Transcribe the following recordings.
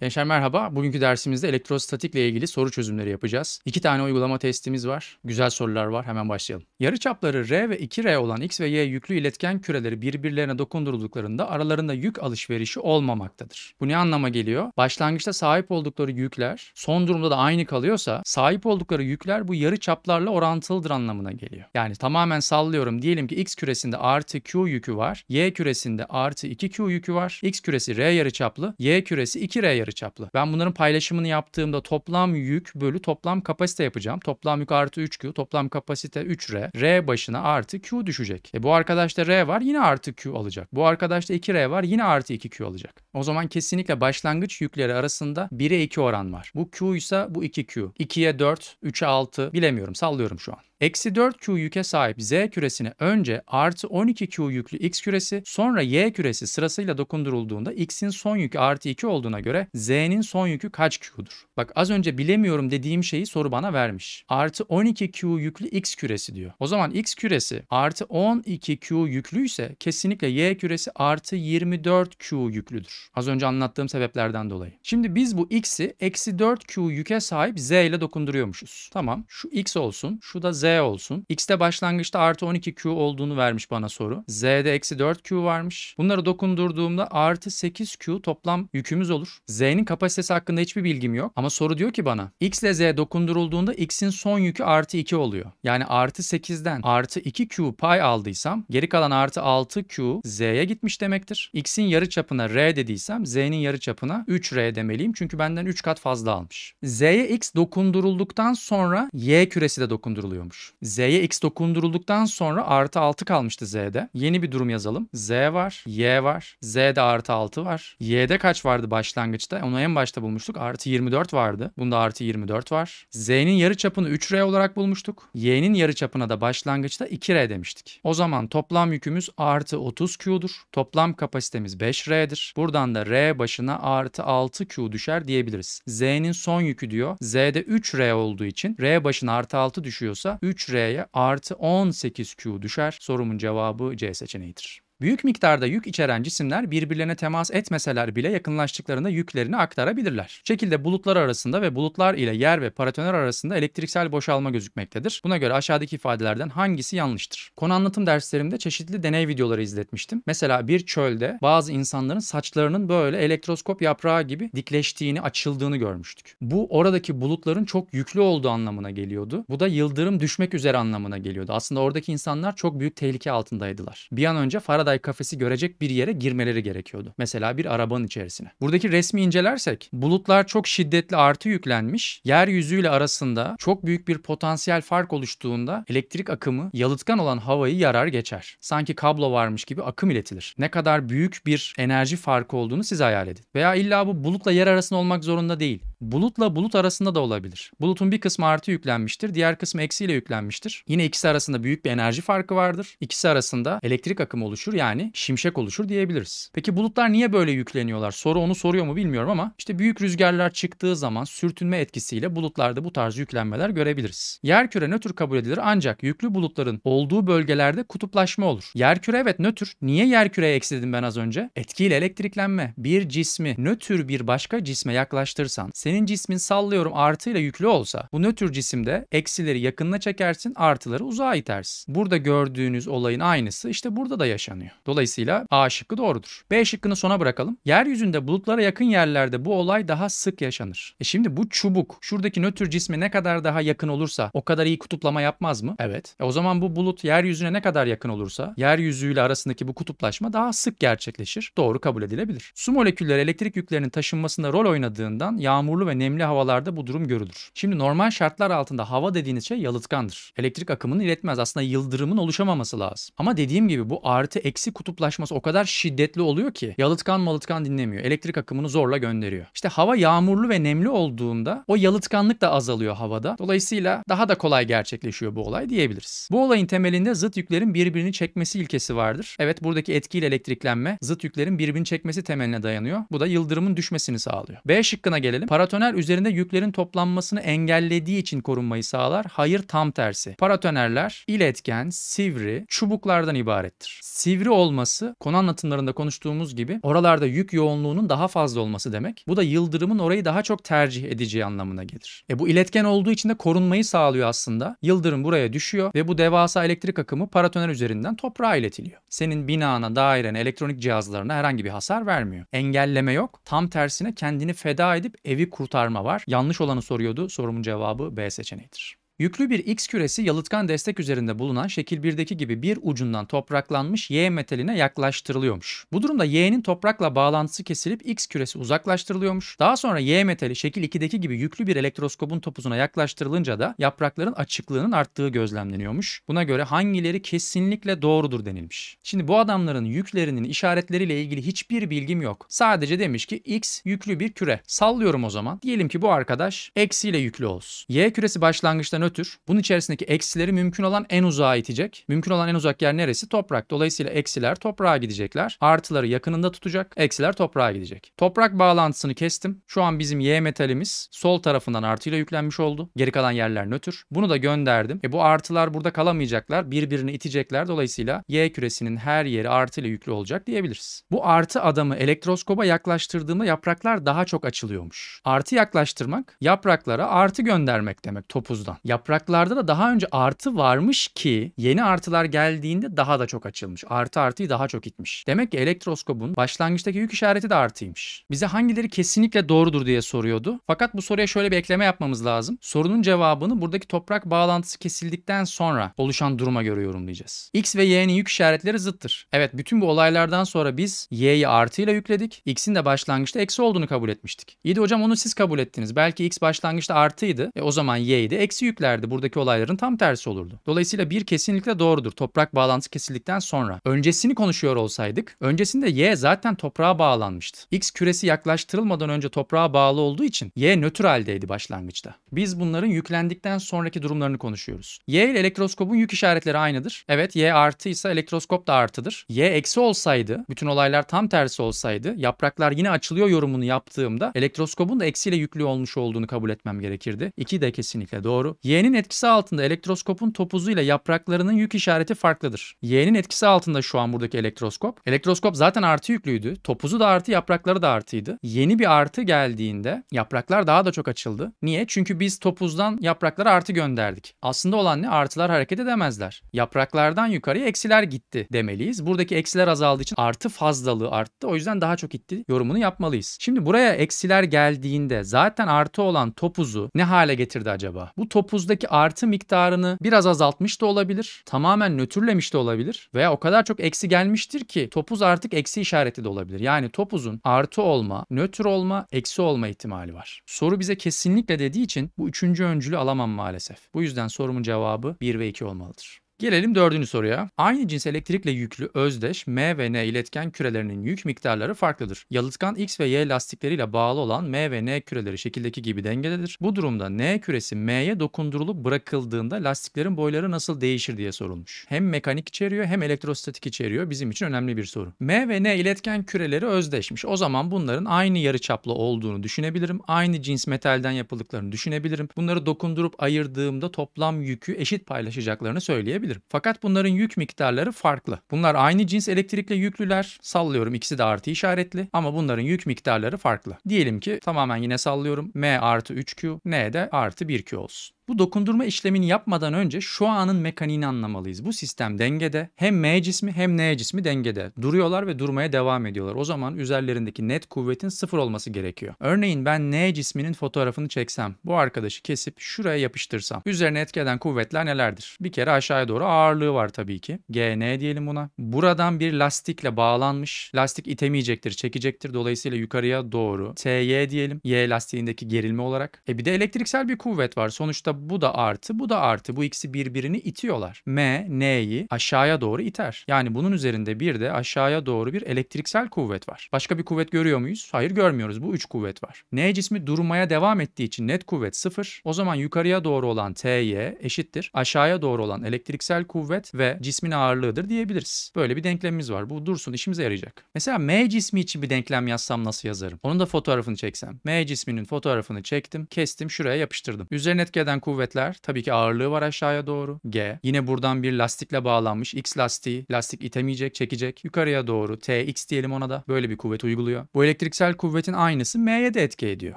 Gençler merhaba. Bugünkü dersimizde elektrostatikle ilgili soru çözümleri yapacağız. İki tane uygulama testimiz var. Güzel sorular var. Hemen başlayalım. Yarıçapları R ve 2R olan X ve Y yüklü iletken küreleri birbirlerine dokundurulduklarında aralarında yük alışverişi olmamaktadır. Bu ne anlama geliyor? Başlangıçta sahip oldukları yükler son durumda da aynı kalıyorsa sahip oldukları yükler bu yarıçaplarla orantılıdır anlamına geliyor. Yani tamamen sallıyorum. Diyelim ki X küresinde artı Q yükü var. Y küresinde artı 2Q yükü var. X küresi R yarıçaplı. Y küresi 2R yarıçaplı yarıçaplı. Ben bunların paylaşımını yaptığımda toplam yük bölü toplam kapasite yapacağım. Toplam yük artı 3Q, toplam kapasite 3R. R başına artı Q düşecek. E bu arkadaşta R var yine artı Q alacak. Bu arkadaşta 2R var yine artı 2Q alacak. O zaman kesinlikle başlangıç yükleri arasında 1'e 2 oran var. Bu Q ise bu 2Q. 2'ye 4, 3'e 6 bilemiyorum sallıyorum şu an. Eksi 4Q yüke sahip Z küresine önce artı 12Q yüklü X küresi sonra Y küresi sırasıyla dokundurulduğunda X'in son yükü artı 2 olduğuna göre Z'nin son yükü kaç Q'dur? Bak az önce bilemiyorum dediğim şeyi soru bana vermiş. Artı 12Q yüklü X küresi diyor. O zaman X küresi artı 12Q yüklüyse kesinlikle Y küresi artı 24Q yüklüdür. Az önce anlattığım sebeplerden dolayı. Şimdi biz bu X'i eksi 4Q yüke sahip Z ile dokunduruyormuşuz. Tamam şu X olsun şu da Z olsun. X'te başlangıçta artı 12Q olduğunu vermiş bana soru. Z'de eksi 4Q varmış. Bunları dokundurduğumda artı 8Q toplam yükümüz olur. Z'nin kapasitesi hakkında hiçbir bilgim yok. Ama soru diyor ki bana X ile Z dokundurulduğunda X'in son yükü artı 2 oluyor. Yani artı 8'den artı 2Q pay aldıysam geri kalan artı 6Q Z'ye gitmiş demektir. X'in yarı çapına R dediysem Z'nin yarı çapına 3R demeliyim. Çünkü benden 3 kat fazla almış. Z'ye X dokundurulduktan sonra Y küresi de dokunduruluyormuş olmuş. Z'ye x dokundurulduktan sonra artı 6 kalmıştı z'de. Yeni bir durum yazalım. z var, y var, z'de artı 6 var. y'de kaç vardı başlangıçta? Onu en başta bulmuştuk. Artı 24 vardı. Bunda artı 24 var. z'nin yarı çapını 3r olarak bulmuştuk. y'nin yarı çapına da başlangıçta 2r demiştik. O zaman toplam yükümüz artı 30q'dur. Toplam kapasitemiz 5r'dir. Buradan da r başına artı 6q düşer diyebiliriz. z'nin son yükü diyor. z'de 3r olduğu için r başına artı 6 düşüyorsa 3R'ye artı 18Q düşer. Sorumun cevabı C seçeneğidir. Büyük miktarda yük içeren cisimler birbirlerine temas etmeseler bile yakınlaştıklarında yüklerini aktarabilirler. Bu şekilde bulutlar arasında ve bulutlar ile yer ve paratoner arasında elektriksel boşalma gözükmektedir. Buna göre aşağıdaki ifadelerden hangisi yanlıştır? Konu anlatım derslerimde çeşitli deney videoları izletmiştim. Mesela bir çölde bazı insanların saçlarının böyle elektroskop yaprağı gibi dikleştiğini, açıldığını görmüştük. Bu oradaki bulutların çok yüklü olduğu anlamına geliyordu. Bu da yıldırım düşmek üzere anlamına geliyordu. Aslında oradaki insanlar çok büyük tehlike altındaydılar. Bir an önce Faraday Faraday kafesi görecek bir yere girmeleri gerekiyordu. Mesela bir arabanın içerisine. Buradaki resmi incelersek bulutlar çok şiddetli artı yüklenmiş. Yeryüzüyle arasında çok büyük bir potansiyel fark oluştuğunda elektrik akımı yalıtkan olan havayı yarar geçer. Sanki kablo varmış gibi akım iletilir. Ne kadar büyük bir enerji farkı olduğunu siz hayal edin. Veya illa bu bulutla yer arasında olmak zorunda değil. Bulutla bulut arasında da olabilir. Bulutun bir kısmı artı yüklenmiştir, diğer kısmı eksiyle yüklenmiştir. Yine ikisi arasında büyük bir enerji farkı vardır. İkisi arasında elektrik akımı oluşur yani şimşek oluşur diyebiliriz. Peki bulutlar niye böyle yükleniyorlar? Soru onu soruyor mu bilmiyorum ama işte büyük rüzgarlar çıktığı zaman sürtünme etkisiyle bulutlarda bu tarz yüklenmeler görebiliriz. Yer küre nötr kabul edilir ancak yüklü bulutların olduğu bölgelerde kutuplaşma olur. Yer küre evet nötr. Niye yerküreye eksi dedim ben az önce? Etkiyle elektriklenme. Bir cismi nötr bir başka cisme yaklaştırsan. Senin cismin sallıyorum artıyla yüklü olsa bu nötr cisimde eksileri yakınına çekersin artıları uzağa itersin. Burada gördüğünüz olayın aynısı işte burada da yaşanıyor. Dolayısıyla A şıkkı doğrudur. B şıkkını sona bırakalım. Yeryüzünde bulutlara yakın yerlerde bu olay daha sık yaşanır. E şimdi bu çubuk şuradaki nötr cismi ne kadar daha yakın olursa o kadar iyi kutuplama yapmaz mı? Evet. E o zaman bu bulut yeryüzüne ne kadar yakın olursa yeryüzüyle arasındaki bu kutuplaşma daha sık gerçekleşir. Doğru kabul edilebilir. Su molekülleri elektrik yüklerinin taşınmasında rol oynadığından yağmur yağmurlu ve nemli havalarda bu durum görülür. Şimdi normal şartlar altında hava dediğiniz şey yalıtkandır. Elektrik akımını iletmez. Aslında yıldırımın oluşamaması lazım. Ama dediğim gibi bu artı eksi kutuplaşması o kadar şiddetli oluyor ki yalıtkan malıtkan dinlemiyor. Elektrik akımını zorla gönderiyor. İşte hava yağmurlu ve nemli olduğunda o yalıtkanlık da azalıyor havada. Dolayısıyla daha da kolay gerçekleşiyor bu olay diyebiliriz. Bu olayın temelinde zıt yüklerin birbirini çekmesi ilkesi vardır. Evet buradaki etkiyle elektriklenme zıt yüklerin birbirini çekmesi temeline dayanıyor. Bu da yıldırımın düşmesini sağlıyor. B şıkkına gelelim. Para Paratoner üzerinde yüklerin toplanmasını engellediği için korunmayı sağlar. Hayır tam tersi. Paratonerler iletken, sivri, çubuklardan ibarettir. Sivri olması konu anlatımlarında konuştuğumuz gibi oralarda yük yoğunluğunun daha fazla olması demek. Bu da yıldırımın orayı daha çok tercih edeceği anlamına gelir. E bu iletken olduğu için de korunmayı sağlıyor aslında. Yıldırım buraya düşüyor ve bu devasa elektrik akımı paratoner üzerinden toprağa iletiliyor. Senin binana, dairene, elektronik cihazlarına herhangi bir hasar vermiyor. Engelleme yok. Tam tersine kendini feda edip evi kurtarma var. Yanlış olanı soruyordu. Sorumun cevabı B seçeneğidir. Yüklü bir X küresi yalıtkan destek üzerinde bulunan şekil 1'deki gibi bir ucundan topraklanmış Y metaline yaklaştırılıyormuş. Bu durumda Y'nin toprakla bağlantısı kesilip X küresi uzaklaştırılıyormuş. Daha sonra Y metali şekil 2'deki gibi yüklü bir elektroskopun topuzuna yaklaştırılınca da yaprakların açıklığının arttığı gözlemleniyormuş. Buna göre hangileri kesinlikle doğrudur denilmiş. Şimdi bu adamların yüklerinin işaretleriyle ilgili hiçbir bilgim yok. Sadece demiş ki X yüklü bir küre. Sallıyorum o zaman. Diyelim ki bu arkadaş eksiyle yüklü olsun. Y küresi başlangıçtan nötr. Bunun içerisindeki eksileri mümkün olan en uzağa itecek. Mümkün olan en uzak yer neresi? Toprak. Dolayısıyla eksiler toprağa gidecekler. Artıları yakınında tutacak. Eksiler toprağa gidecek. Toprak bağlantısını kestim. Şu an bizim Y metalimiz sol tarafından artıyla yüklenmiş oldu. Geri kalan yerler nötr. Bunu da gönderdim. E bu artılar burada kalamayacaklar. Birbirini itecekler. Dolayısıyla Y küresinin her yeri artıyla yüklü olacak diyebiliriz. Bu artı adamı elektroskoba yaklaştırdığımda yapraklar daha çok açılıyormuş. Artı yaklaştırmak yapraklara artı göndermek demek topuzdan. Yap yapraklarda da daha önce artı varmış ki yeni artılar geldiğinde daha da çok açılmış. Artı artıyı daha çok itmiş. Demek ki elektroskopun başlangıçtaki yük işareti de artıymış. Bize hangileri kesinlikle doğrudur diye soruyordu. Fakat bu soruya şöyle bir ekleme yapmamız lazım. Sorunun cevabını buradaki toprak bağlantısı kesildikten sonra oluşan duruma göre yorumlayacağız. X ve Y'nin yük işaretleri zıttır. Evet bütün bu olaylardan sonra biz Y'yi artıyla yükledik. X'in de başlangıçta eksi olduğunu kabul etmiştik. İyi de hocam onu siz kabul ettiniz. Belki X başlangıçta artıydı. E o zaman Y'yi de eksi yükler etselerdi buradaki olayların tam tersi olurdu. Dolayısıyla bir kesinlikle doğrudur. Toprak bağlantısı kesildikten sonra. Öncesini konuşuyor olsaydık, öncesinde Y zaten toprağa bağlanmıştı. X küresi yaklaştırılmadan önce toprağa bağlı olduğu için Y nötr haldeydi başlangıçta. Biz bunların yüklendikten sonraki durumlarını konuşuyoruz. Y ile elektroskopun yük işaretleri aynıdır. Evet Y artıysa elektroskop da artıdır. Y eksi olsaydı, bütün olaylar tam tersi olsaydı, yapraklar yine açılıyor yorumunu yaptığımda elektroskopun da eksiyle yüklü olmuş olduğunu kabul etmem gerekirdi. İki de kesinlikle doğru. Y'nin etkisi altında elektroskopun topuzuyla yapraklarının yük işareti farklıdır. Y'nin etkisi altında şu an buradaki elektroskop. Elektroskop zaten artı yüklüydü. Topuzu da artı, yaprakları da artıydı. Yeni bir artı geldiğinde yapraklar daha da çok açıldı. Niye? Çünkü biz topuzdan yapraklara artı gönderdik. Aslında olan ne? Artılar hareket edemezler. Yapraklardan yukarıya eksiler gitti demeliyiz. Buradaki eksiler azaldığı için artı fazlalığı arttı. O yüzden daha çok gitti yorumunu yapmalıyız. Şimdi buraya eksiler geldiğinde zaten artı olan topuzu ne hale getirdi acaba? Bu topuz 9'daki artı miktarını biraz azaltmış da olabilir. Tamamen nötrlemiş de olabilir. Veya o kadar çok eksi gelmiştir ki topuz artık eksi işareti de olabilir. Yani topuzun artı olma, nötr olma, eksi olma ihtimali var. Soru bize kesinlikle dediği için bu üçüncü öncülü alamam maalesef. Bu yüzden sorumun cevabı 1 ve 2 olmalıdır. Gelelim dördüncü soruya. Aynı cins elektrikle yüklü özdeş M ve N iletken kürelerinin yük miktarları farklıdır. Yalıtkan X ve Y lastikleriyle bağlı olan M ve N küreleri şekildeki gibi dengededir. Bu durumda N küresi M'ye dokundurulup bırakıldığında lastiklerin boyları nasıl değişir diye sorulmuş. Hem mekanik içeriyor hem elektrostatik içeriyor. Bizim için önemli bir soru. M ve N iletken küreleri özdeşmiş. O zaman bunların aynı yarıçaplı olduğunu düşünebilirim. Aynı cins metalden yapıldıklarını düşünebilirim. Bunları dokundurup ayırdığımda toplam yükü eşit paylaşacaklarını söyleyebilirim olabilir. Fakat bunların yük miktarları farklı. Bunlar aynı cins elektrikle yüklüler. Sallıyorum ikisi de artı işaretli ama bunların yük miktarları farklı. Diyelim ki tamamen yine sallıyorum. M artı 3Q, N de artı 1Q olsun. Bu dokundurma işlemini yapmadan önce şu anın mekaniğini anlamalıyız. Bu sistem dengede. Hem M cismi hem N cismi dengede. Duruyorlar ve durmaya devam ediyorlar. O zaman üzerlerindeki net kuvvetin sıfır olması gerekiyor. Örneğin ben N cisminin fotoğrafını çeksem, bu arkadaşı kesip şuraya yapıştırsam. Üzerine etkeden kuvvetler nelerdir? Bir kere aşağıya doğru ağırlığı var tabii ki. GN diyelim buna. Buradan bir lastikle bağlanmış. Lastik itemeyecektir, çekecektir. Dolayısıyla yukarıya doğru. TY diyelim. Y lastiğindeki gerilme olarak. E bir de elektriksel bir kuvvet var. Sonuçta bu da artı, bu da artı. Bu ikisi birbirini itiyorlar. M, N'yi aşağıya doğru iter. Yani bunun üzerinde bir de aşağıya doğru bir elektriksel kuvvet var. Başka bir kuvvet görüyor muyuz? Hayır görmüyoruz. Bu üç kuvvet var. N cismi durmaya devam ettiği için net kuvvet sıfır. O zaman yukarıya doğru olan T'y eşittir. Aşağıya doğru olan elektriksel kuvvet ve cismin ağırlığıdır diyebiliriz. Böyle bir denklemimiz var. Bu dursun işimize yarayacak. Mesela M cismi için bir denklem yazsam nasıl yazarım? Onun da fotoğrafını çeksem. M cisminin fotoğrafını çektim, kestim, şuraya yapıştırdım. Üzerine etki kuvvetler tabii ki ağırlığı var aşağıya doğru. G. Yine buradan bir lastikle bağlanmış. X lastiği. Lastik itemeyecek, çekecek. Yukarıya doğru T, X diyelim ona da. Böyle bir kuvvet uyguluyor. Bu elektriksel kuvvetin aynısı M'ye de etki ediyor.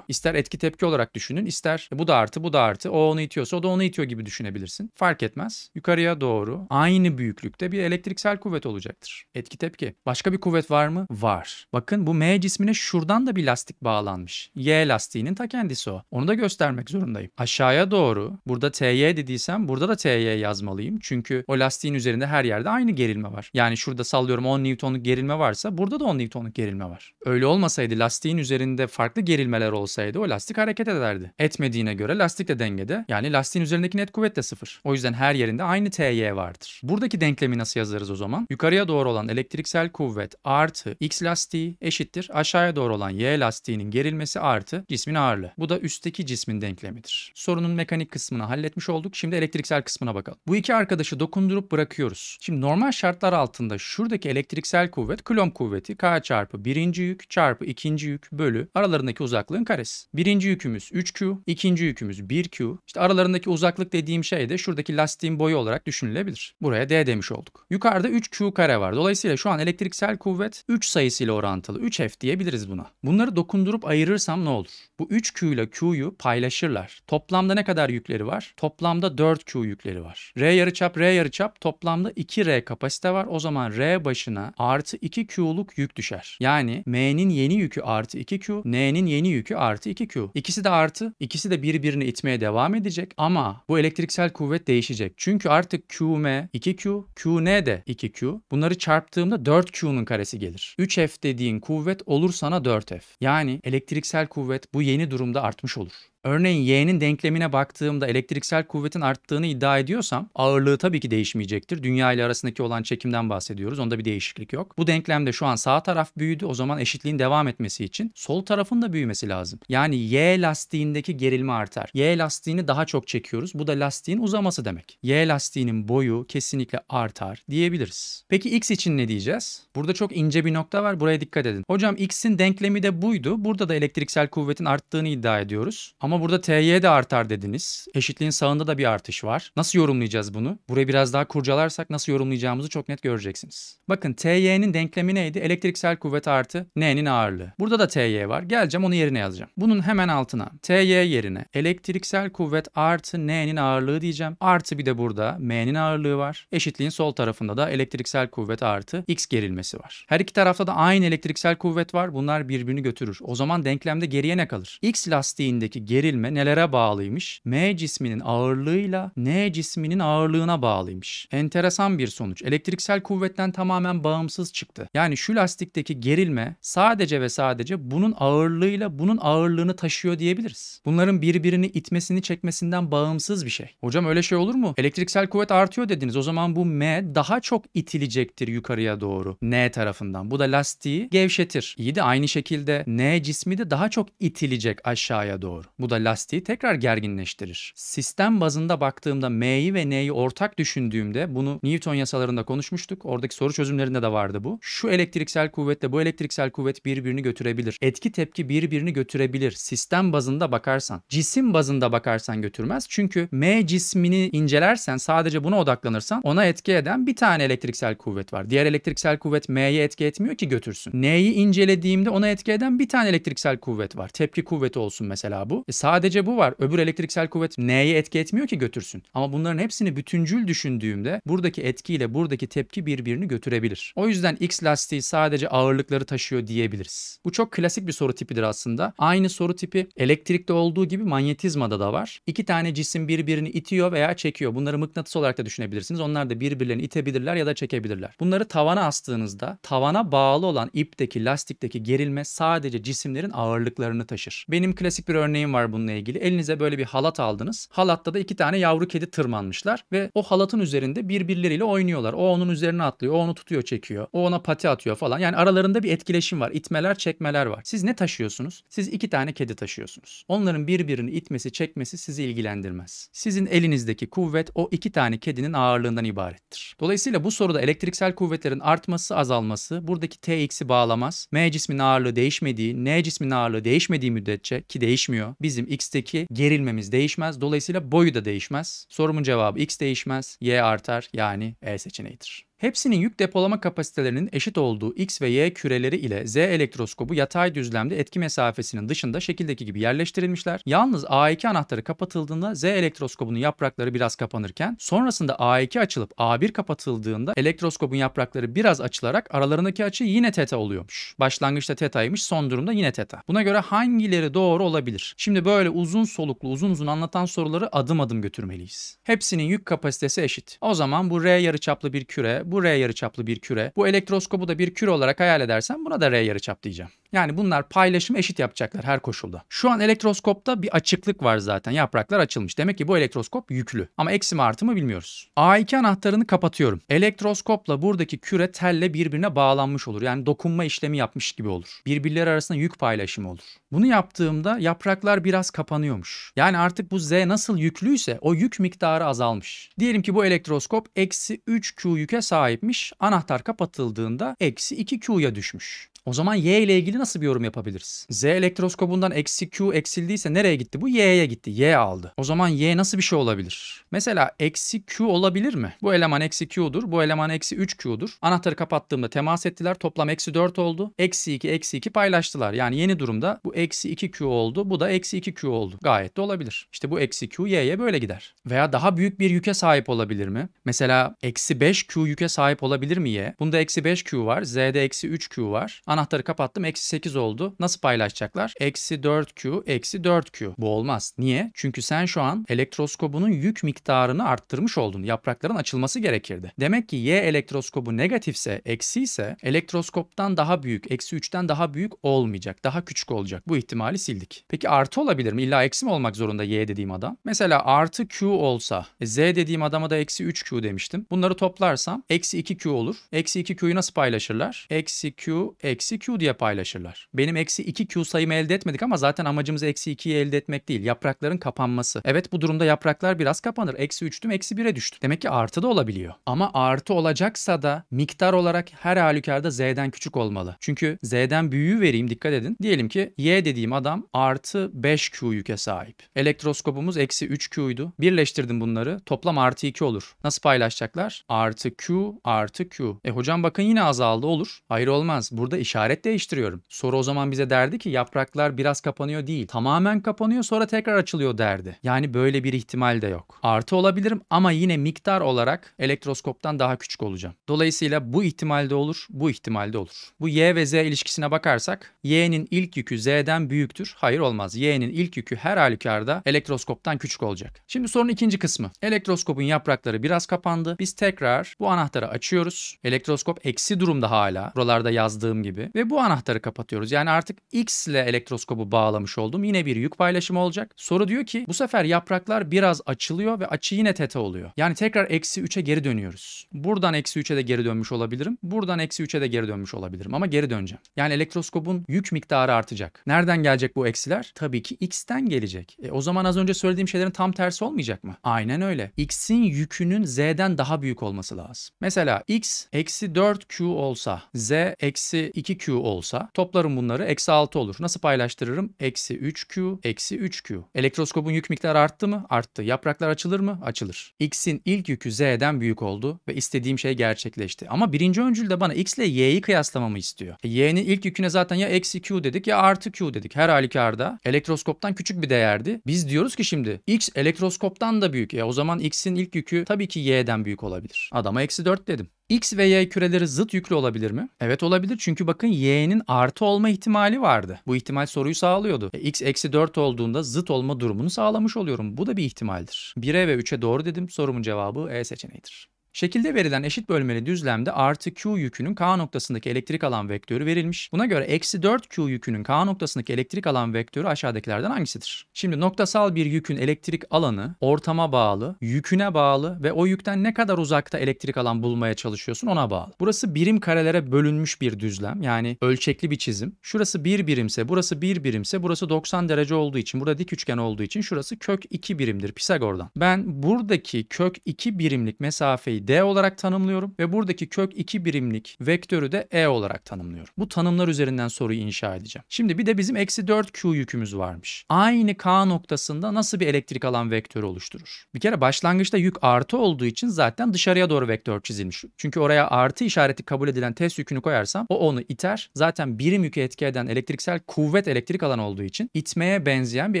İster etki tepki olarak düşünün, ister e, bu da artı, bu da artı. O onu itiyorsa o da onu itiyor gibi düşünebilirsin. Fark etmez. Yukarıya doğru aynı büyüklükte bir elektriksel kuvvet olacaktır. Etki tepki. Başka bir kuvvet var mı? Var. Bakın bu M cismine şuradan da bir lastik bağlanmış. Y lastiğinin ta kendisi o. Onu da göstermek zorundayım. Aşağıya doğru Doğru. Burada TY dediysem burada da TY yazmalıyım. Çünkü o lastiğin üzerinde her yerde aynı gerilme var. Yani şurada sallıyorum 10 Newton'luk gerilme varsa burada da 10 Newton'luk gerilme var. Öyle olmasaydı lastiğin üzerinde farklı gerilmeler olsaydı o lastik hareket ederdi. Etmediğine göre lastik de dengede. Yani lastiğin üzerindeki net kuvvet de sıfır. O yüzden her yerinde aynı TY vardır. Buradaki denklemi nasıl yazarız o zaman? Yukarıya doğru olan elektriksel kuvvet artı X lastiği eşittir. Aşağıya doğru olan Y lastiğinin gerilmesi artı cismin ağırlığı. Bu da üstteki cismin denklemidir. Sorunun mekanik mekanik kısmını halletmiş olduk. Şimdi elektriksel kısmına bakalım. Bu iki arkadaşı dokundurup bırakıyoruz. Şimdi normal şartlar altında şuradaki elektriksel kuvvet Coulomb kuvveti K çarpı birinci yük çarpı ikinci yük bölü aralarındaki uzaklığın karesi. Birinci yükümüz 3Q, ikinci yükümüz 1Q. İşte aralarındaki uzaklık dediğim şey de şuradaki lastiğin boyu olarak düşünülebilir. Buraya D demiş olduk. Yukarıda 3Q kare var. Dolayısıyla şu an elektriksel kuvvet 3 sayısıyla orantılı. 3F diyebiliriz buna. Bunları dokundurup ayırırsam ne olur? Bu 3Q ile Q'yu paylaşırlar. Toplamda ne kadar yükleri var? Toplamda 4Q yükleri var. R yarıçap R yarıçap toplamda 2R kapasite var. O zaman R başına artı 2Q'luk yük düşer. Yani M'nin yeni yükü artı 2Q, N'nin yeni yükü artı 2Q. İkisi de artı, ikisi de birbirini itmeye devam edecek ama bu elektriksel kuvvet değişecek. Çünkü artık QM 2Q, QN de 2Q. Bunları çarptığımda 4Q'nun karesi gelir. 3F dediğin kuvvet olur sana 4F. Yani elektriksel kuvvet bu yeni Yeni durumda artmış olur. Örneğin Y'nin denklemine baktığımda elektriksel kuvvetin arttığını iddia ediyorsam ağırlığı tabii ki değişmeyecektir. Dünya ile arasındaki olan çekimden bahsediyoruz. Onda bir değişiklik yok. Bu denklemde şu an sağ taraf büyüdü. O zaman eşitliğin devam etmesi için sol tarafın da büyümesi lazım. Yani Y lastiğindeki gerilme artar. Y lastiğini daha çok çekiyoruz. Bu da lastiğin uzaması demek. Y lastiğinin boyu kesinlikle artar diyebiliriz. Peki X için ne diyeceğiz? Burada çok ince bir nokta var. Buraya dikkat edin. Hocam X'in denklemi de buydu. Burada da elektriksel kuvvetin arttığını iddia ediyoruz. Ama ama burada TY de artar dediniz. Eşitliğin sağında da bir artış var. Nasıl yorumlayacağız bunu? Burayı biraz daha kurcalarsak nasıl yorumlayacağımızı çok net göreceksiniz. Bakın TY'nin denklemi neydi? Elektriksel kuvvet artı N'nin ağırlığı. Burada da TY var. Geleceğim onu yerine yazacağım. Bunun hemen altına TY yerine elektriksel kuvvet artı N'nin ağırlığı diyeceğim. Artı bir de burada M'nin ağırlığı var. Eşitliğin sol tarafında da elektriksel kuvvet artı X gerilmesi var. Her iki tarafta da aynı elektriksel kuvvet var. Bunlar birbirini götürür. O zaman denklemde geriye ne kalır? X lastiğindeki geri gerilme nelere bağlıymış? M cisminin ağırlığıyla N cisminin ağırlığına bağlıymış. Enteresan bir sonuç. Elektriksel kuvvetten tamamen bağımsız çıktı. Yani şu lastikteki gerilme sadece ve sadece bunun ağırlığıyla bunun ağırlığını taşıyor diyebiliriz. Bunların birbirini itmesini çekmesinden bağımsız bir şey. Hocam öyle şey olur mu? Elektriksel kuvvet artıyor dediniz. O zaman bu M daha çok itilecektir yukarıya doğru N tarafından. Bu da lastiği gevşetir. İyi de aynı şekilde N cismi de daha çok itilecek aşağıya doğru. Bu da da lastiği tekrar gerginleştirir. Sistem bazında baktığımda M'yi ve N'yi ortak düşündüğümde bunu Newton yasalarında konuşmuştuk. Oradaki soru çözümlerinde de vardı bu. Şu elektriksel kuvvetle bu elektriksel kuvvet birbirini götürebilir. Etki tepki birbirini götürebilir. Sistem bazında bakarsan. Cisim bazında bakarsan götürmez. Çünkü M cismini incelersen sadece buna odaklanırsan ona etki eden bir tane elektriksel kuvvet var. Diğer elektriksel kuvvet M'ye etki etmiyor ki götürsün. N'yi incelediğimde ona etki eden bir tane elektriksel kuvvet var. Tepki kuvveti olsun mesela bu. E Sadece bu var. Öbür elektriksel kuvvet neye etki etmiyor ki götürsün. Ama bunların hepsini bütüncül düşündüğümde buradaki etkiyle buradaki tepki birbirini götürebilir. O yüzden X lastiği sadece ağırlıkları taşıyor diyebiliriz. Bu çok klasik bir soru tipidir aslında. Aynı soru tipi elektrikte olduğu gibi manyetizmada da var. İki tane cisim birbirini itiyor veya çekiyor. Bunları mıknatıs olarak da düşünebilirsiniz. Onlar da birbirlerini itebilirler ya da çekebilirler. Bunları tavana astığınızda tavana bağlı olan ipteki lastikteki gerilme sadece cisimlerin ağırlıklarını taşır. Benim klasik bir örneğim var bununla ilgili. Elinize böyle bir halat aldınız. Halatta da iki tane yavru kedi tırmanmışlar ve o halatın üzerinde birbirleriyle oynuyorlar. O onun üzerine atlıyor, o onu tutuyor, çekiyor. O ona pati atıyor falan. Yani aralarında bir etkileşim var. İtmeler, çekmeler var. Siz ne taşıyorsunuz? Siz iki tane kedi taşıyorsunuz. Onların birbirini itmesi, çekmesi sizi ilgilendirmez. Sizin elinizdeki kuvvet o iki tane kedinin ağırlığından ibarettir. Dolayısıyla bu soruda elektriksel kuvvetlerin artması, azalması buradaki Tx'i bağlamaz. M cismin ağırlığı değişmediği, N cismin ağırlığı değişmediği müddetçe ki değişmiyor. Biz bizim x'teki gerilmemiz değişmez. Dolayısıyla boyu da değişmez. Sorumun cevabı x değişmez. Y artar yani E seçeneğidir. Hepsinin yük depolama kapasitelerinin eşit olduğu X ve Y küreleri ile Z elektroskobu yatay düzlemde etki mesafesinin dışında şekildeki gibi yerleştirilmişler. Yalnız A2 anahtarı kapatıldığında Z elektroskobunun yaprakları biraz kapanırken sonrasında A2 açılıp A1 kapatıldığında elektroskobun yaprakları biraz açılarak aralarındaki açı yine teta oluyormuş. Başlangıçta tetaymış son durumda yine teta. Buna göre hangileri doğru olabilir? Şimdi böyle uzun soluklu uzun uzun anlatan soruları adım adım götürmeliyiz. Hepsinin yük kapasitesi eşit. O zaman bu R yarıçaplı bir küre, bu R yarıçaplı bir küre. Bu elektroskobu da bir küre olarak hayal edersen buna da R yarıçap diyeceğim. Yani bunlar paylaşım eşit yapacaklar her koşulda. Şu an elektroskopta bir açıklık var zaten. Yapraklar açılmış. Demek ki bu elektroskop yüklü. Ama eksi mi artı mı bilmiyoruz. A2 anahtarını kapatıyorum. Elektroskopla buradaki küre telle birbirine bağlanmış olur. Yani dokunma işlemi yapmış gibi olur. Birbirleri arasında yük paylaşımı olur. Bunu yaptığımda yapraklar biraz kapanıyormuş. Yani artık bu Z nasıl yüklüyse o yük miktarı azalmış. Diyelim ki bu elektroskop eksi 3Q yüke sahipmiş. Anahtar kapatıldığında eksi 2Q'ya düşmüş. O zaman Y ile ilgili nasıl bir yorum yapabiliriz? Z elektroskobundan eksi Q eksildiyse nereye gitti? Bu Y'ye gitti. Y aldı. O zaman Y nasıl bir şey olabilir? Mesela eksi Q olabilir mi? Bu eleman eksi Q'dur. Bu eleman eksi 3Q'dur. Anahtarı kapattığımda temas ettiler. Toplam eksi 4 oldu. Eksi 2 eksi 2 paylaştılar. Yani yeni durumda bu eksi 2Q oldu. Bu da eksi 2Q oldu. Gayet de olabilir. İşte bu eksi Q Y'ye böyle gider. Veya daha büyük bir yüke sahip olabilir mi? Mesela eksi 5Q yüke sahip olabilir mi Y? Bunda eksi 5Q var. Z'de eksi 3Q var. Anahtarı kapattım. Eksi 8 oldu. Nasıl paylaşacaklar? Eksi 4Q, eksi 4Q. Bu olmaz. Niye? Çünkü sen şu an elektroskobunun yük miktarını arttırmış oldun. Yaprakların açılması gerekirdi. Demek ki Y elektroskobu negatifse, eksi ise elektroskoptan daha büyük, eksi 3'ten daha büyük olmayacak. Daha küçük olacak. Bu ihtimali sildik. Peki artı olabilir mi? İlla eksi mi olmak zorunda Y dediğim adam? Mesela artı Q olsa, e, Z dediğim adama da eksi 3Q demiştim. Bunları toplarsam eksi 2Q olur. Eksi 2Q'yu nasıl paylaşırlar? Eksi Q, eksi eksi Q diye paylaşırlar. Benim eksi 2 Q sayımı elde etmedik ama zaten amacımız eksi 2'yi elde etmek değil. Yaprakların kapanması. Evet bu durumda yapraklar biraz kapanır. Eksi 3'tüm eksi 1'e düştü. Demek ki artı da olabiliyor. Ama artı olacaksa da miktar olarak her halükarda Z'den küçük olmalı. Çünkü Z'den büyüğü vereyim dikkat edin. Diyelim ki Y dediğim adam artı 5 Q yüke sahip. Elektroskopumuz eksi 3 Q'ydu. Birleştirdim bunları. Toplam artı 2 olur. Nasıl paylaşacaklar? Artı Q artı Q. E hocam bakın yine azaldı olur. Hayır olmaz. Burada iş işaret değiştiriyorum. Soru o zaman bize derdi ki yapraklar biraz kapanıyor değil. Tamamen kapanıyor sonra tekrar açılıyor derdi. Yani böyle bir ihtimal de yok. Artı olabilirim ama yine miktar olarak elektroskoptan daha küçük olacağım. Dolayısıyla bu ihtimalde olur, bu ihtimalde olur. Bu y ve z ilişkisine bakarsak y'nin ilk yükü z'den büyüktür. Hayır olmaz. y'nin ilk yükü her halükarda elektroskoptan küçük olacak. Şimdi sorunun ikinci kısmı. Elektroskopun yaprakları biraz kapandı. Biz tekrar bu anahtarı açıyoruz. Elektroskop eksi durumda hala. Buralarda yazdığım gibi gibi. Ve bu anahtarı kapatıyoruz. Yani artık X ile elektroskobu bağlamış oldum. Yine bir yük paylaşımı olacak. Soru diyor ki bu sefer yapraklar biraz açılıyor ve açı yine tete oluyor. Yani tekrar eksi 3'e geri dönüyoruz. Buradan eksi 3'e de geri dönmüş olabilirim. Buradan eksi 3'e de geri dönmüş olabilirim. Ama geri döneceğim. Yani elektroskobun yük miktarı artacak. Nereden gelecek bu eksiler? Tabii ki X'ten gelecek. E, o zaman az önce söylediğim şeylerin tam tersi olmayacak mı? Aynen öyle. X'in yükünün Z'den daha büyük olması lazım. Mesela X eksi 4Q olsa Z eksi 2 2Q olsa toplarım bunları eksi 6 olur. Nasıl paylaştırırım? Eksi 3Q, eksi 3Q. Elektroskopun yük miktarı arttı mı? Arttı. Yapraklar açılır mı? Açılır. X'in ilk yükü Z'den büyük oldu ve istediğim şey gerçekleşti. Ama birinci öncül de bana X ile Y'yi kıyaslamamı istiyor. E, Y'nin ilk yüküne zaten ya eksi Q dedik ya artı Q dedik. Her halükarda elektroskoptan küçük bir değerdi. Biz diyoruz ki şimdi X elektroskoptan da büyük. E o zaman X'in ilk yükü tabii ki Y'den büyük olabilir. Adama eksi 4 dedim. X ve Y küreleri zıt yüklü olabilir mi? Evet olabilir çünkü bakın Y'nin artı olma ihtimali vardı. Bu ihtimal soruyu sağlıyordu. E, X eksi 4 olduğunda zıt olma durumunu sağlamış oluyorum. Bu da bir ihtimaldir. 1'e ve 3'e doğru dedim. Sorumun cevabı E seçeneğidir. Şekilde verilen eşit bölmeli düzlemde artı Q yükünün K noktasındaki elektrik alan vektörü verilmiş. Buna göre eksi 4 Q yükünün K noktasındaki elektrik alan vektörü aşağıdakilerden hangisidir? Şimdi noktasal bir yükün elektrik alanı ortama bağlı, yüküne bağlı ve o yükten ne kadar uzakta elektrik alan bulmaya çalışıyorsun ona bağlı. Burası birim karelere bölünmüş bir düzlem yani ölçekli bir çizim. Şurası bir birimse, burası bir birimse, burası 90 derece olduğu için, burada dik üçgen olduğu için şurası kök 2 birimdir Pisagor'dan. Ben buradaki kök 2 birimlik mesafeyi d olarak tanımlıyorum ve buradaki kök 2 birimlik vektörü de e olarak tanımlıyorum. Bu tanımlar üzerinden soruyu inşa edeceğim. Şimdi bir de bizim eksi 4q yükümüz varmış. Aynı k noktasında nasıl bir elektrik alan vektörü oluşturur? Bir kere başlangıçta yük artı olduğu için zaten dışarıya doğru vektör çizilmiş. Çünkü oraya artı işareti kabul edilen test yükünü koyarsam o onu iter. Zaten birim yükü etki eden elektriksel kuvvet elektrik alan olduğu için itmeye benzeyen bir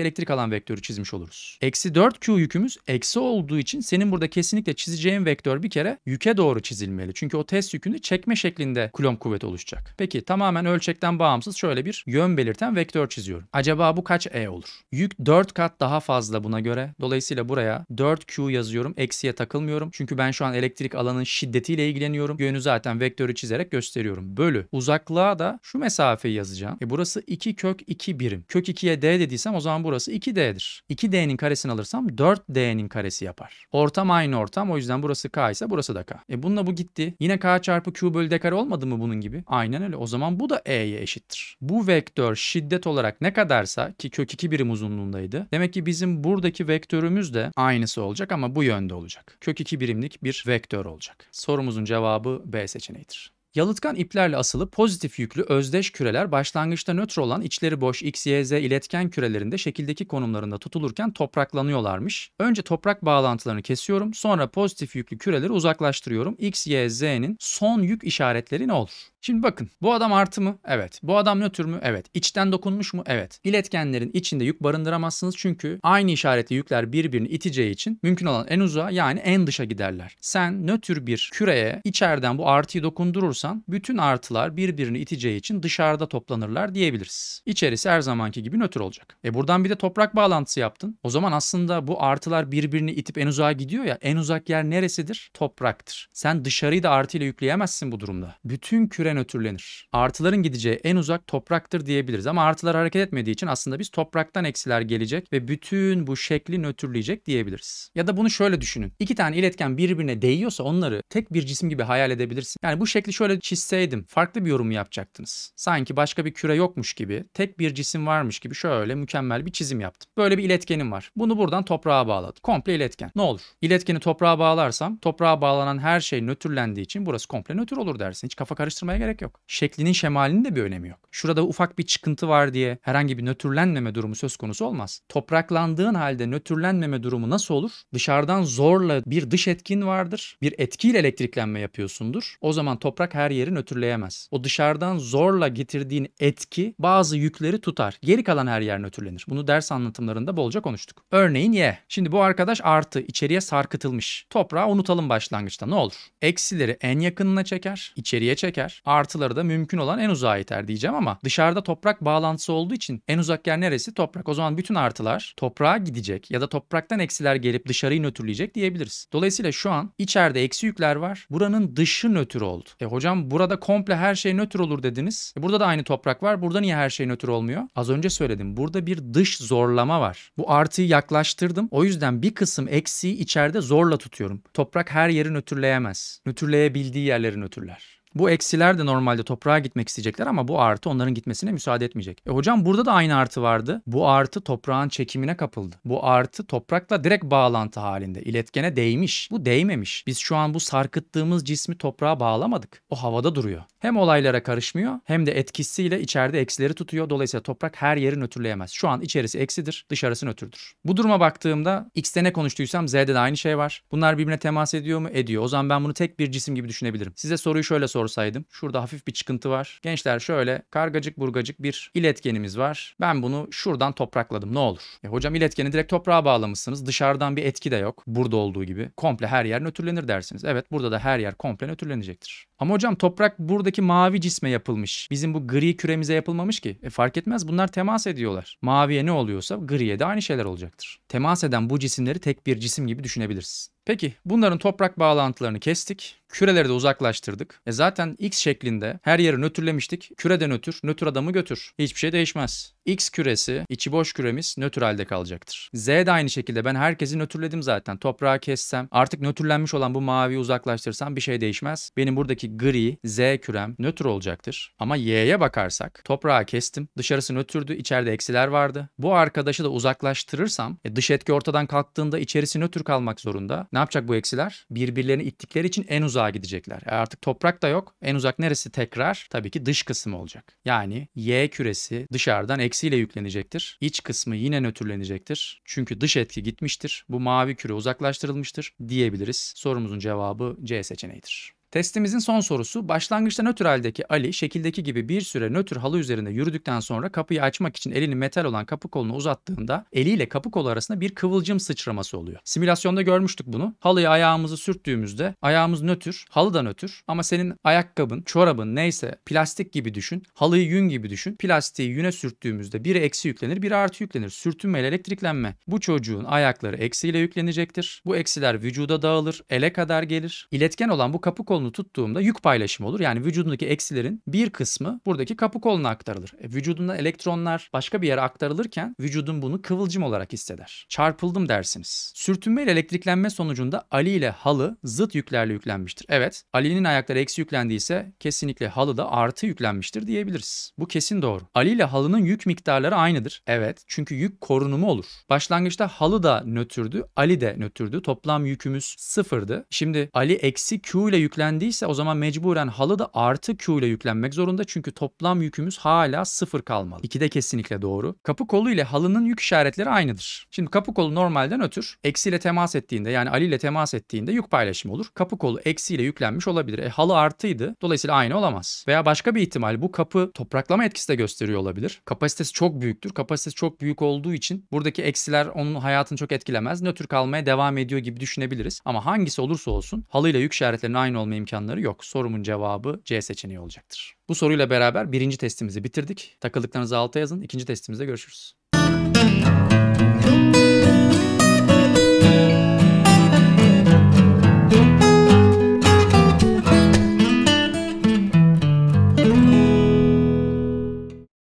elektrik alan vektörü çizmiş oluruz. Eksi 4q yükümüz eksi olduğu için senin burada kesinlikle çizeceğin vektör bir kere yüke doğru çizilmeli. Çünkü o test yükünü çekme şeklinde kulomb kuvvet oluşacak. Peki tamamen ölçekten bağımsız şöyle bir yön belirten vektör çiziyorum. Acaba bu kaç E olur? Yük 4 kat daha fazla buna göre. Dolayısıyla buraya 4Q yazıyorum. Eksiye takılmıyorum. Çünkü ben şu an elektrik alanın şiddetiyle ilgileniyorum. Yönü zaten vektörü çizerek gösteriyorum. Bölü. Uzaklığa da şu mesafeyi yazacağım. E burası 2 kök 2 birim. Kök 2'ye D dediysem o zaman burası 2D'dir. 2D'nin karesini alırsam 4D'nin karesi yapar. Ortam aynı ortam. O yüzden burası K ise ise burası da k. E bununla bu gitti. Yine k çarpı q bölü d dekar olmadı mı bunun gibi? Aynen öyle. O zaman bu da e'ye eşittir. Bu vektör şiddet olarak ne kadarsa ki kök 2 birim uzunluğundaydı. Demek ki bizim buradaki vektörümüz de aynısı olacak ama bu yönde olacak. Kök 2 birimlik bir vektör olacak. Sorumuzun cevabı B seçeneğidir. Yalıtkan iplerle asılı pozitif yüklü özdeş küreler başlangıçta nötr olan içleri boş XYZ iletken kürelerinde şekildeki konumlarında tutulurken topraklanıyorlarmış. Önce toprak bağlantılarını kesiyorum sonra pozitif yüklü küreleri uzaklaştırıyorum. XYZ'nin son yük işaretleri ne olur? Şimdi bakın bu adam artı mı? Evet. Bu adam nötr mü? Evet. İçten dokunmuş mu? Evet. İletkenlerin içinde yük barındıramazsınız çünkü aynı işaretli yükler birbirini iteceği için mümkün olan en uzağa yani en dışa giderler. Sen nötr bir küreye içeriden bu artıyı dokundurursan bütün artılar birbirini iteceği için dışarıda toplanırlar diyebiliriz. İçerisi her zamanki gibi nötr olacak. E buradan bir de toprak bağlantısı yaptın. O zaman aslında bu artılar birbirini itip en uzağa gidiyor ya en uzak yer neresidir? Topraktır. Sen dışarıyı da artıyla yükleyemezsin bu durumda. Bütün küre oraya nötrlenir. Artıların gideceği en uzak topraktır diyebiliriz ama artılar hareket etmediği için aslında biz topraktan eksiler gelecek ve bütün bu şekli nötrleyecek diyebiliriz. Ya da bunu şöyle düşünün. İki tane iletken birbirine değiyorsa onları tek bir cisim gibi hayal edebilirsin. Yani bu şekli şöyle çizseydim farklı bir yorum yapacaktınız. Sanki başka bir küre yokmuş gibi, tek bir cisim varmış gibi şöyle mükemmel bir çizim yaptım. Böyle bir iletkenim var. Bunu buradan toprağa bağladım. Komple iletken. Ne olur? İletkeni toprağa bağlarsam toprağa bağlanan her şey nötrlendiği için burası komple nötr olur dersin. Hiç kafa karıştırmaya gerek yok. Şeklinin şemalinin de bir önemi yok. Şurada ufak bir çıkıntı var diye herhangi bir nötrlenmeme durumu söz konusu olmaz. Topraklandığın halde nötrlenmeme durumu nasıl olur? Dışarıdan zorla bir dış etkin vardır. Bir etkiyle elektriklenme yapıyorsundur. O zaman toprak her yeri nötrleyemez. O dışarıdan zorla getirdiğin etki bazı yükleri tutar. Geri kalan her yer nötrlenir. Bunu ders anlatımlarında bolca konuştuk. Örneğin Y. Şimdi bu arkadaş artı içeriye sarkıtılmış. Toprağı unutalım başlangıçta ne olur. Eksileri en yakınına çeker, içeriye çeker artıları da mümkün olan en uzağa iter diyeceğim ama dışarıda toprak bağlantısı olduğu için en uzak yer neresi? Toprak. O zaman bütün artılar toprağa gidecek ya da topraktan eksiler gelip dışarıyı nötrleyecek diyebiliriz. Dolayısıyla şu an içeride eksi yükler var. Buranın dışı nötr oldu. E hocam burada komple her şey nötr olur dediniz. E burada da aynı toprak var. Burada niye her şey nötr olmuyor? Az önce söyledim. Burada bir dış zorlama var. Bu artıyı yaklaştırdım. O yüzden bir kısım eksiği içeride zorla tutuyorum. Toprak her yeri nötrleyemez. Nötrleyebildiği yerleri nötrler. Bu eksiler de normalde toprağa gitmek isteyecekler ama bu artı onların gitmesine müsaade etmeyecek. E hocam burada da aynı artı vardı. Bu artı toprağın çekimine kapıldı. Bu artı toprakla direkt bağlantı halinde. İletkene değmiş. Bu değmemiş. Biz şu an bu sarkıttığımız cismi toprağa bağlamadık. O havada duruyor. Hem olaylara karışmıyor hem de etkisiyle içeride eksileri tutuyor. Dolayısıyla toprak her yeri nötrleyemez. Şu an içerisi eksidir, dışarısı nötrdür. Bu duruma baktığımda X'de ne konuştuysam Z'de de aynı şey var. Bunlar birbirine temas ediyor mu? Ediyor. O zaman ben bunu tek bir cisim gibi düşünebilirim. Size soruyu şöyle sor sorsaydım şurada hafif bir çıkıntı var. Gençler şöyle kargacık burgacık bir iletkenimiz var. Ben bunu şuradan toprakladım ne olur. E hocam iletkeni direkt toprağa bağlamışsınız. Dışarıdan bir etki de yok. Burada olduğu gibi komple her yer nötrlenir dersiniz. Evet burada da her yer komple nötrlenecektir. Ama hocam toprak buradaki mavi cisme yapılmış. Bizim bu gri küremize yapılmamış ki. E fark etmez bunlar temas ediyorlar. Maviye ne oluyorsa griye de aynı şeyler olacaktır. Temas eden bu cisimleri tek bir cisim gibi düşünebiliriz. Peki bunların toprak bağlantılarını kestik. Küreleri de uzaklaştırdık. E zaten X şeklinde her yeri nötrlemiştik. Küreden ötür, nötr adamı götür. Hiçbir şey değişmez. X küresi, içi boş küremiz nötr halde kalacaktır. Z de aynı şekilde ben herkesi nötrledim zaten. Toprağı kessem, artık nötrlenmiş olan bu maviyi uzaklaştırsam bir şey değişmez. Benim buradaki gri, Z kürem nötr olacaktır. Ama Y'ye bakarsak toprağı kestim, dışarısı nötrdü, içeride eksiler vardı. Bu arkadaşı da uzaklaştırırsam e, dış etki ortadan kalktığında içerisi nötr kalmak zorunda. Ne yapacak bu eksiler? Birbirlerini ittikleri için en uzağa gidecekler. E artık toprak da yok. En uzak neresi tekrar? Tabii ki dış kısım olacak. Yani Y küresi dışarıdan eksi eksiyle yüklenecektir. İç kısmı yine nötrlenecektir. Çünkü dış etki gitmiştir. Bu mavi küre uzaklaştırılmıştır diyebiliriz. Sorumuzun cevabı C seçeneğidir. Testimizin son sorusu başlangıçta nötr haldeki Ali şekildeki gibi bir süre nötr halı üzerinde yürüdükten sonra kapıyı açmak için elini metal olan kapı koluna uzattığında eliyle kapı kolu arasında bir kıvılcım sıçraması oluyor. Simülasyonda görmüştük bunu. Halıya ayağımızı sürttüğümüzde ayağımız nötr, halı da nötr ama senin ayakkabın, çorabın neyse plastik gibi düşün. Halıyı yün gibi düşün. Plastiği yüne sürttüğümüzde biri eksi yüklenir, biri artı yüklenir. Sürtünme ile elektriklenme. Bu çocuğun ayakları eksiyle yüklenecektir. Bu eksiler vücuda dağılır, ele kadar gelir. İletken olan bu kapı kolu kolunu tuttuğumda yük paylaşımı olur. Yani vücudundaki eksilerin bir kısmı buradaki kapı koluna aktarılır. E, vücudundan elektronlar başka bir yere aktarılırken vücudun bunu kıvılcım olarak hisseder. Çarpıldım dersiniz. Sürtünme ile elektriklenme sonucunda Ali ile halı zıt yüklerle yüklenmiştir. Evet, Ali'nin ayakları eksi yüklendiyse kesinlikle halı da artı yüklenmiştir diyebiliriz. Bu kesin doğru. Ali ile halının yük miktarları aynıdır. Evet, çünkü yük korunumu olur. Başlangıçta halı da nötrdü, Ali de nötrdü. Toplam yükümüz sıfırdı. Şimdi Ali eksi Q ile yüklendi yüklendiyse o zaman mecburen halı da artı Q ile yüklenmek zorunda çünkü toplam yükümüz hala sıfır kalmalı. İki de kesinlikle doğru. Kapı kolu ile halının yük işaretleri aynıdır. Şimdi kapı kolu normalden ötür. Eksi ile temas ettiğinde yani Ali ile temas ettiğinde yük paylaşımı olur. Kapı kolu eksi ile yüklenmiş olabilir. E, halı artıydı. Dolayısıyla aynı olamaz. Veya başka bir ihtimal bu kapı topraklama etkisi de gösteriyor olabilir. Kapasitesi çok büyüktür. Kapasitesi çok büyük olduğu için buradaki eksiler onun hayatını çok etkilemez. Nötr kalmaya devam ediyor gibi düşünebiliriz. Ama hangisi olursa olsun halıyla yük işaretlerinin aynı olmayı imkanları yok. Sorumun cevabı C seçeneği olacaktır. Bu soruyla beraber birinci testimizi bitirdik. Takıldıklarınızı alta yazın. İkinci testimizde görüşürüz.